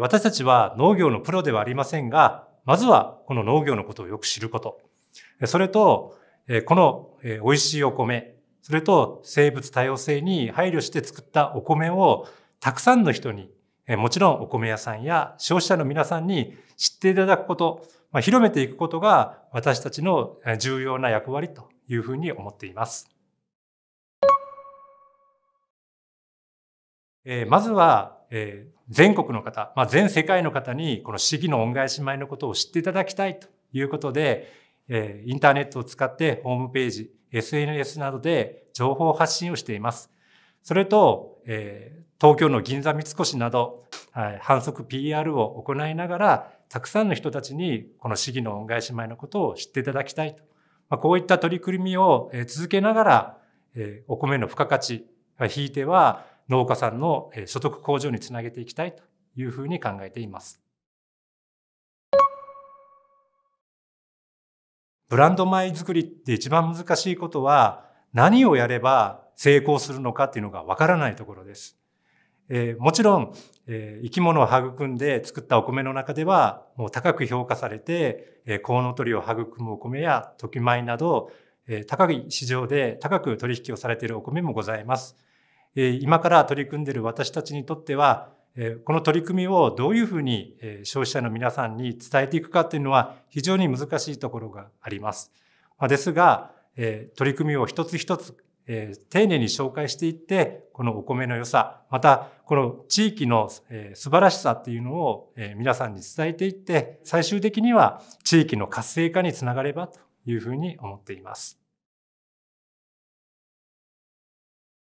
私たちは農業のプロではありませんが、まずはこの農業のことをよく知ること。それと、この美味しいお米、それと生物多様性に配慮して作ったお米をたくさんの人に、もちろんお米屋さんや消費者の皆さんに知っていただくこと、広めていくことが私たちの重要な役割というふうに思っています。えまずは、え全国の方、まあ、全世界の方にこの市議の恩返し米のことを知っていただきたいということで、えインターネットを使ってホームページ、SNS などで情報発信をしています。それと、え東京の銀座三越など、はい、反則 PR を行いながら、たくさんの人たちにこの市議の恩返し米のことを知っていただきたいとまこういった取り組みを続けながら、お米の付加価値、ひいては農家さんの所得向上につなげていきたいというふうに考えています。ブランド米作りって一番難しいことは、何をやれば成功するのかっていうのがわからないところです。えー、もちろん、えー、生き物を育んで作ったお米の中ではもう高く評価されて、えー、コウノトリを育むお米やトキ米など、えー、高い市場で高く取引をされているお米もございます。えー、今から取り組んでいる私たちにとっては、えー、この取り組みをどういうふうに、えー、消費者の皆さんに伝えていくかというのは非常に難しいところがあります。まあ、ですが、えー、取り組みを一つ一つえー、丁寧に紹介していって、このお米の良さ、またこの地域の、えー、素晴らしさっていうのを、えー、皆さんに伝えていって、最終的には地域の活性化につながればというふうに思っています。